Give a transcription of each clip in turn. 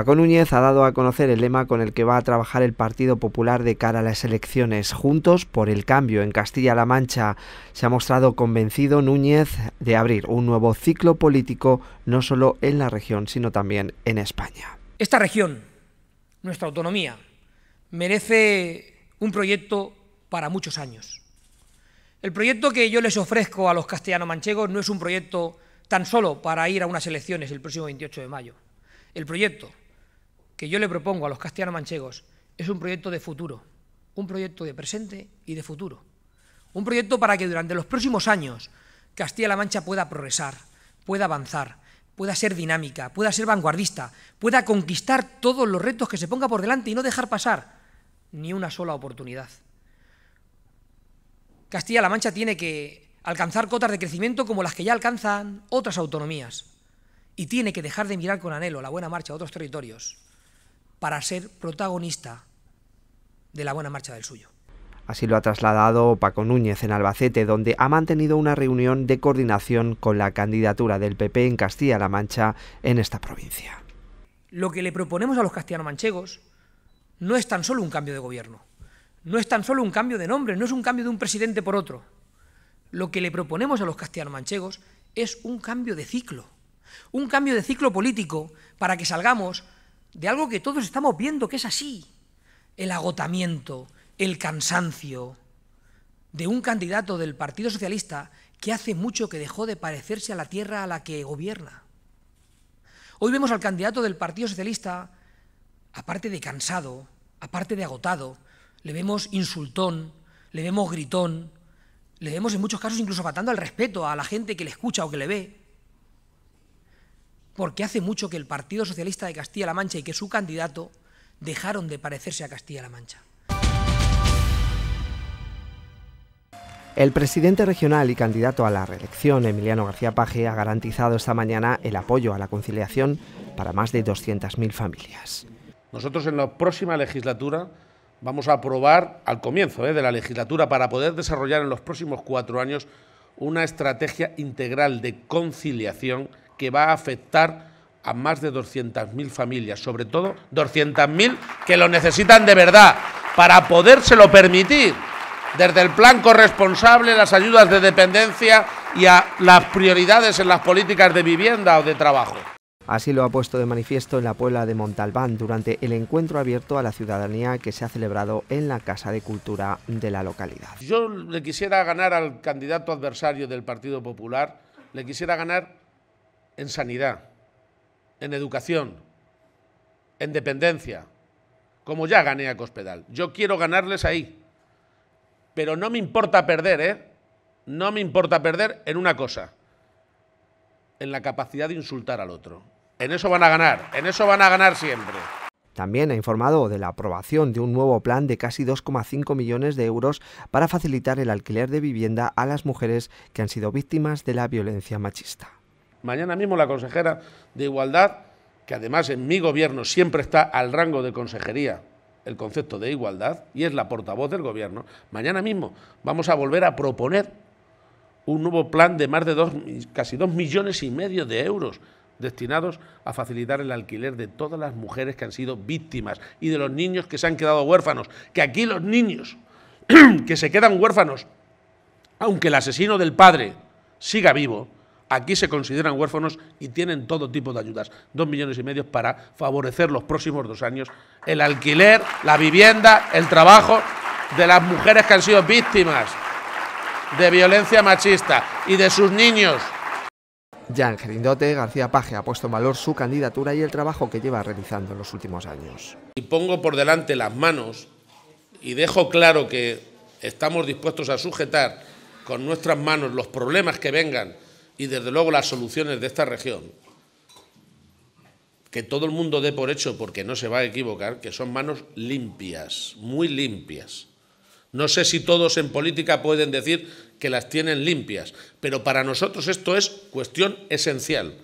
Paco Núñez ha dado a conocer el lema con el que va a trabajar el Partido Popular de cara a las elecciones, Juntos por el Cambio en Castilla-La Mancha. Se ha mostrado convencido Núñez de abrir un nuevo ciclo político no solo en la región, sino también en España. Esta región, nuestra autonomía, merece un proyecto para muchos años. El proyecto que yo les ofrezco a los castellano manchegos no es un proyecto tan solo para ir a unas elecciones el próximo 28 de mayo. El proyecto que yo le propongo a los castellanos manchegos es un proyecto de futuro, un proyecto de presente y de futuro. Un proyecto para que durante los próximos años Castilla-La Mancha pueda progresar, pueda avanzar, pueda ser dinámica, pueda ser vanguardista, pueda conquistar todos los retos que se ponga por delante y no dejar pasar ni una sola oportunidad. Castilla-La Mancha tiene que alcanzar cotas de crecimiento como las que ya alcanzan otras autonomías y tiene que dejar de mirar con anhelo la buena marcha de otros territorios para ser protagonista de la buena marcha del suyo. Así lo ha trasladado Paco Núñez en Albacete, donde ha mantenido una reunión de coordinación con la candidatura del PP en Castilla-La Mancha en esta provincia. Lo que le proponemos a los castellano-manchegos no es tan solo un cambio de gobierno, no es tan solo un cambio de nombre, no es un cambio de un presidente por otro. Lo que le proponemos a los castellano-manchegos es un cambio de ciclo, un cambio de ciclo político para que salgamos de algo que todos estamos viendo que es así, el agotamiento, el cansancio de un candidato del Partido Socialista que hace mucho que dejó de parecerse a la tierra a la que gobierna. Hoy vemos al candidato del Partido Socialista, aparte de cansado, aparte de agotado, le vemos insultón, le vemos gritón, le vemos en muchos casos incluso faltando al respeto a la gente que le escucha o que le ve porque hace mucho que el Partido Socialista de Castilla-La Mancha y que su candidato dejaron de parecerse a Castilla-La Mancha. El presidente regional y candidato a la reelección, Emiliano García Paje, ha garantizado esta mañana el apoyo a la conciliación para más de 200.000 familias. Nosotros en la próxima legislatura vamos a aprobar, al comienzo eh, de la legislatura, para poder desarrollar en los próximos cuatro años una estrategia integral de conciliación que va a afectar a más de 200.000 familias, sobre todo 200.000 que lo necesitan de verdad para podérselo permitir. Desde el plan corresponsable, las ayudas de dependencia y a las prioridades en las políticas de vivienda o de trabajo. Así lo ha puesto de manifiesto en la Puebla de Montalbán durante el encuentro abierto a la ciudadanía que se ha celebrado en la Casa de Cultura de la localidad. Yo le quisiera ganar al candidato adversario del Partido Popular, le quisiera ganar en sanidad, en educación, en dependencia, como ya gané a Cospedal. Yo quiero ganarles ahí, pero no me importa perder, ¿eh? No me importa perder en una cosa, en la capacidad de insultar al otro. En eso van a ganar, en eso van a ganar siempre. También ha informado de la aprobación de un nuevo plan de casi 2,5 millones de euros para facilitar el alquiler de vivienda a las mujeres que han sido víctimas de la violencia machista. Mañana mismo la consejera de Igualdad, que además en mi gobierno siempre está al rango de consejería el concepto de igualdad y es la portavoz del gobierno, mañana mismo vamos a volver a proponer un nuevo plan de más de dos, casi dos millones y medio de euros destinados a facilitar el alquiler de todas las mujeres que han sido víctimas y de los niños que se han quedado huérfanos. Que aquí los niños que se quedan huérfanos, aunque el asesino del padre siga vivo, aquí se consideran huérfanos y tienen todo tipo de ayudas. Dos millones y medio para favorecer los próximos dos años el alquiler, la vivienda, el trabajo de las mujeres que han sido víctimas de violencia machista y de sus niños. Jan Gerindote García Paje ha puesto en valor su candidatura y el trabajo que lleva realizando en los últimos años. Y pongo por delante las manos y dejo claro que estamos dispuestos a sujetar con nuestras manos los problemas que vengan y desde luego las soluciones de esta región, que todo el mundo dé por hecho, porque no se va a equivocar, que son manos limpias, muy limpias. No sé si todos en política pueden decir que las tienen limpias, pero para nosotros esto es cuestión esencial,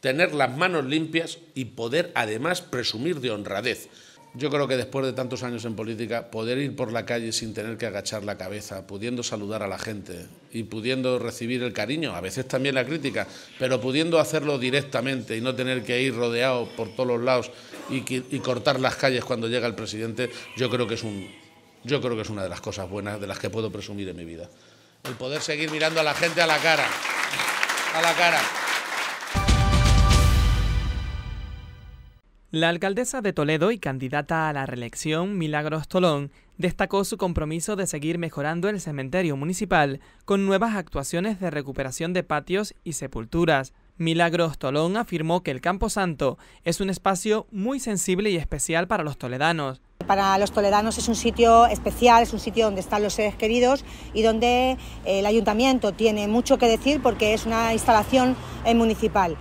tener las manos limpias y poder además presumir de honradez. Yo creo que después de tantos años en política, poder ir por la calle sin tener que agachar la cabeza, pudiendo saludar a la gente y pudiendo recibir el cariño, a veces también la crítica, pero pudiendo hacerlo directamente y no tener que ir rodeado por todos los lados y, cortar las calles cuando llega el presidente, yo creo que es un, yo creo que es una de las cosas buenas de las que puedo presumir en mi vida. El poder seguir mirando a la gente a la cara, a la cara. La alcaldesa de Toledo y candidata a la reelección, Milagros Tolón, destacó su compromiso de seguir mejorando el cementerio municipal con nuevas actuaciones de recuperación de patios y sepulturas. Milagros Tolón afirmó que el Campo Santo es un espacio muy sensible y especial para los toledanos. Para los toledanos es un sitio especial, es un sitio donde están los seres queridos y donde eh, el ayuntamiento tiene mucho que decir porque es una instalación eh, municipal.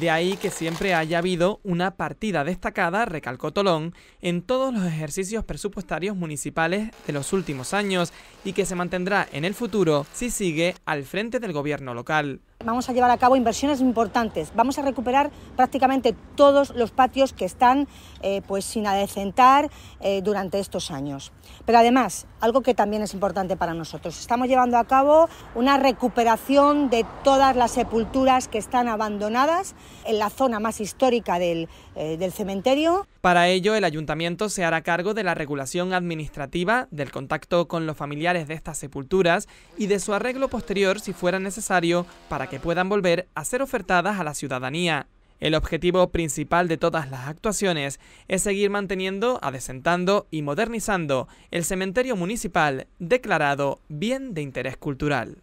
De ahí que siempre haya habido una partida destacada, recalcó Tolón, en todos los ejercicios presupuestarios municipales de los últimos años y que se mantendrá en el futuro si sigue al frente del gobierno local. Vamos a llevar a cabo inversiones importantes. Vamos a recuperar prácticamente todos los patios que están eh, pues sin adecentar eh, durante estos años. Pero además, algo que también es importante para nosotros, estamos llevando a cabo una recuperación de todas las sepulturas que están abandonadas en la zona más histórica del eh, cementerio. Para ello, el ayuntamiento se hará cargo de la regulación administrativa, del contacto con los familiares de estas sepulturas y de su arreglo posterior si fuera necesario para que puedan volver a ser ofertadas a la ciudadanía. El objetivo principal de todas las actuaciones es seguir manteniendo, adesentando y modernizando el cementerio municipal declarado bien de interés cultural.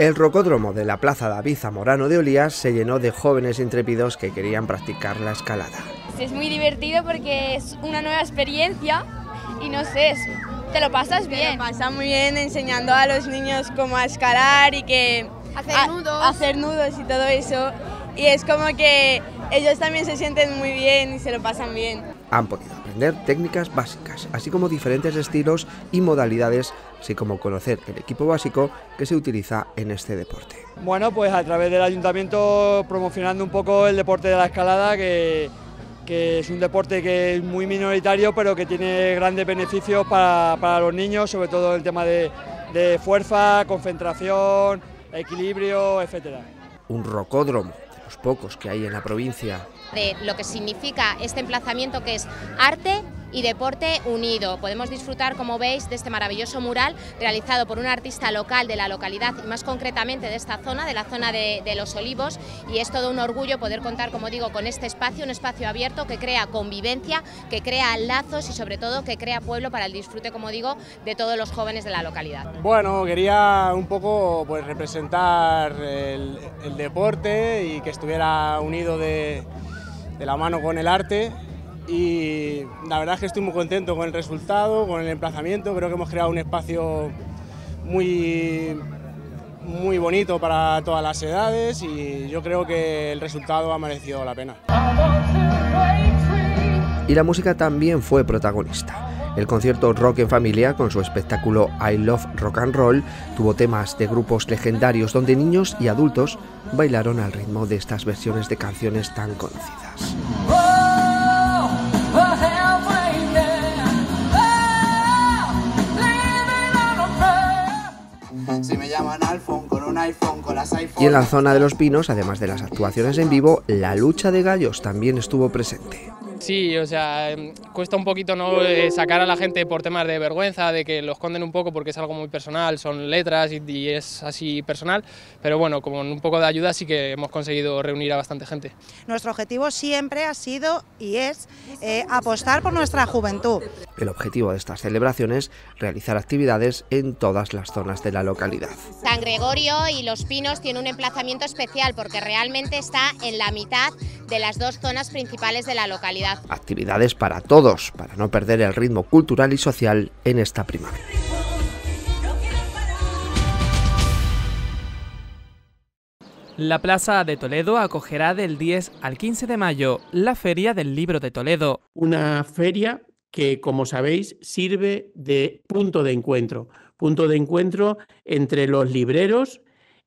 El rocódromo de la Plaza David Zamorano de Olías se llenó de jóvenes intrépidos que querían practicar la escalada. Es muy divertido porque es una nueva experiencia y no sé, te lo pasas bien. Te pasa muy bien enseñando a los niños cómo escalar y que... Hacer nudos. Hacer nudos y todo eso. Y es como que ellos también se sienten muy bien y se lo pasan bien han podido aprender técnicas básicas, así como diferentes estilos y modalidades, así como conocer el equipo básico que se utiliza en este deporte. Bueno, pues a través del ayuntamiento promocionando un poco el deporte de la escalada, que, es un deporte que es muy minoritario, pero que tiene grandes beneficios para, los niños, sobre todo el tema de, de fuerza, concentración, equilibrio, etc. Un rocódromo, de los pocos que hay en la provincia, de lo que significa este emplazamiento que es arte y deporte unido. Podemos disfrutar, como veis, de este maravilloso mural realizado por un artista local de la localidad y más concretamente de esta zona, de la zona de, Los Olivos y es todo un orgullo poder contar, como digo, con este espacio, un espacio abierto que crea convivencia, que crea lazos y sobre todo que crea pueblo para el disfrute, como digo, de todos los jóvenes de la localidad. Bueno, quería un poco pues, representar el deporte y que estuviera unido de de la mano con el arte y la verdad es que estoy muy contento con el resultado, con el emplazamiento, creo que hemos creado un espacio muy, muy bonito para todas las edades y yo creo que el resultado ha merecido la pena. Y la música también fue protagonista. El concierto Rock en Familia, con su espectáculo I Love Rock and Roll, tuvo temas de grupos legendarios donde niños y adultos bailaron al ritmo de estas versiones de canciones tan conocidas. Oh, oh, oh, y en la zona de los pinos, además de las actuaciones en vivo, la lucha de gallos también estuvo presente. Sí, o sea, em, cuesta un poquito no eh, sacar a la gente por temas de vergüenza, de que lo esconden un poco porque es algo muy personal, son letras y, es así personal, pero bueno, con un poco de ayuda sí que hemos conseguido reunir a bastante gente. Nuestro objetivo siempre ha sido y es eh, apostar por nuestra juventud. El objetivo de estas celebraciones, realizar actividades en todas las zonas de la localidad. San Gregorio y Los Pinos tiene un emplazamiento especial porque realmente está en la mitad de las dos zonas principales de la localidad. Actividades para todos, para no perder el ritmo cultural y social en esta primavera. La Plaza de Toledo acogerá del 10 al 15 de mayo la Feria del Libro de Toledo. Una feria que, como sabéis, sirve de punto de encuentro, punto de encuentro entre los libreros,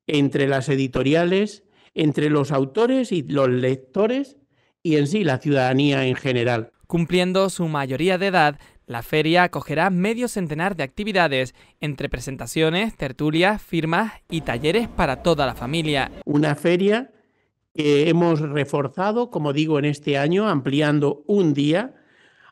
entre las editoriales, entre los autores y los lectores y en sí la ciudadanía en general. Cumpliendo su mayoría de edad, la feria acogerá medio centenar de actividades, entre presentaciones, tertulias, firmas y talleres para toda la familia. Una feria que hemos reforzado, como digo, en este año, ampliando un día,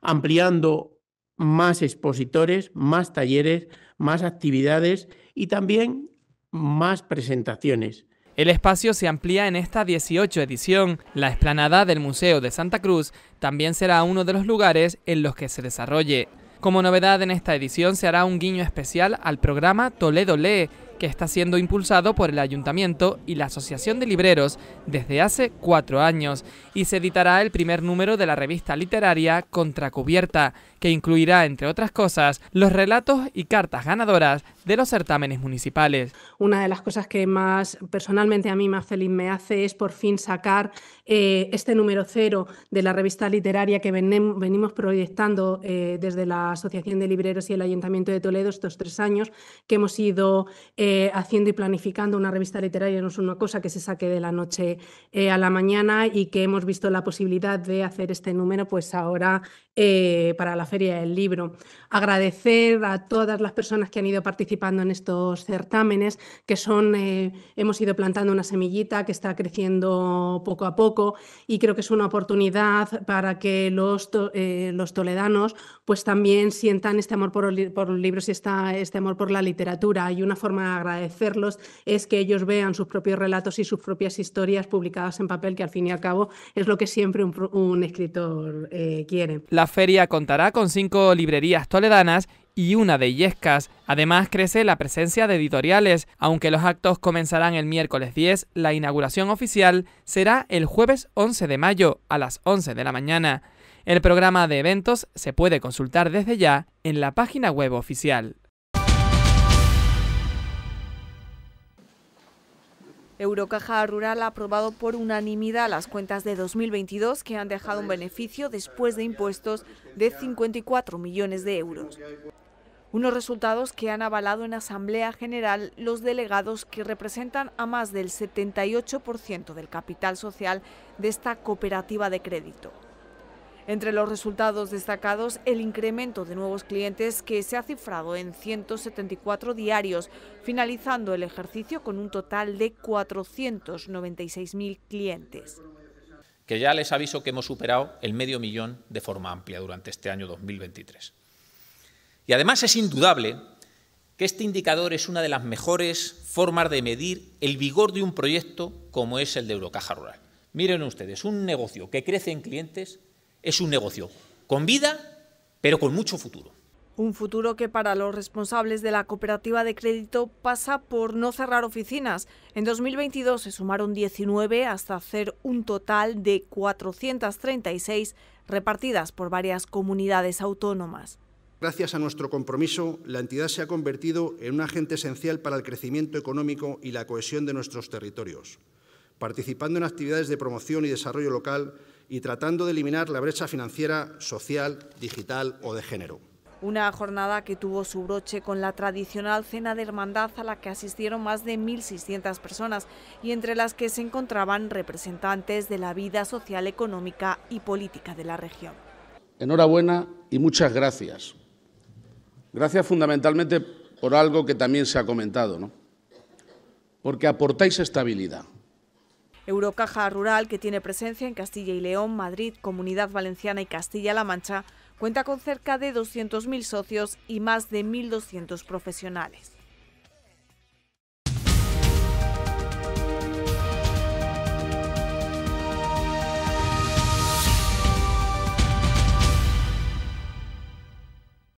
ampliando más expositores, más talleres, más actividades y también más presentaciones. El espacio se amplía en esta 18 edición. La explanada del Museo de Santa Cruz también será uno de los lugares en los que se desarrolle. Como novedad en esta edición se hará un guiño especial al programa Toledo Lee, que está siendo impulsado por el Ayuntamiento y la Asociación de Libreros desde hace cuatro años y se editará el primer número de la revista literaria Contracubierta, que incluirá, entre otras cosas, los relatos y cartas ganadoras de los certámenes municipales. Una de las cosas que más personalmente a mí más feliz me hace es por fin sacar eh, este número cero de la revista literaria que venimos proyectando eh, desde la Asociación de Libreros y el Ayuntamiento de Toledo estos tres años, que hemos ido... Eh, eh, haciendo y planificando una revista literaria no es una cosa que se saque de la noche eh, a la mañana y que hemos visto la posibilidad de hacer este número pues ahora eh, para la Feria del Libro. Agradecer a todas las personas que han ido participando en estos certámenes, que son, hemos ido plantando una semillita que está creciendo poco a poco y creo que es una oportunidad para que los, los toledanos pues también sientan este amor por, los libros y esta, este amor por la literatura. Hay una forma agradecerlos es que ellos vean sus propios relatos y sus propias historias publicadas en papel, que al fin y al cabo es lo que siempre un, escritor eh, quiere. La feria contará con cinco librerías toledanas y una de yescas. Además, crece la presencia de editoriales. Aunque los actos comenzarán el miércoles 10, la inauguración oficial será el jueves 11 de mayo a las 11 de la mañana. El programa de eventos se puede consultar desde ya en la página web oficial. Eurocaja Rural ha aprobado por unanimidad las cuentas de 2022 que han dejado un beneficio después de impuestos de 54 millones de euros. Unos resultados que han avalado en Asamblea General los delegados que representan a más del 78% del capital social de esta cooperativa de crédito. Entre los resultados destacados, el incremento de nuevos clientes que se ha cifrado en 174 diarios, finalizando el ejercicio con un total de 496.000 clientes. Que ya les aviso que hemos superado el medio millón de forma amplia durante este año 2023. Y además es indudable que este indicador es una de las mejores formas de medir el vigor de un proyecto como es el de Eurocaja Rural. Miren ustedes, un negocio que crece en clientes es un negocio con vida, pero con mucho futuro. Un futuro que para los responsables de la cooperativa de crédito pasa por no cerrar oficinas. En 2022 se sumaron 19 hasta hacer un total de 436 repartidas por varias comunidades autónomas. Gracias a nuestro compromiso, la entidad se ha convertido en un agente esencial para el crecimiento económico y la cohesión de nuestros territorios participando en actividades de promoción y desarrollo local y tratando de eliminar la brecha financiera, social, digital o de género. Una jornada que tuvo su broche con la tradicional cena de hermandad a la que asistieron más de 1.600 personas y entre las que se encontraban representantes de la vida social, económica y política de la región. Enhorabuena y muchas gracias. Gracias fundamentalmente por algo que también se ha comentado, porque aportáis estabilidad. Eurocaja Rural, que tiene presencia en Castilla y León, Madrid, Comunidad Valenciana y Castilla-La Mancha, cuenta con cerca de 200.000 socios y más de 1.200 profesionales.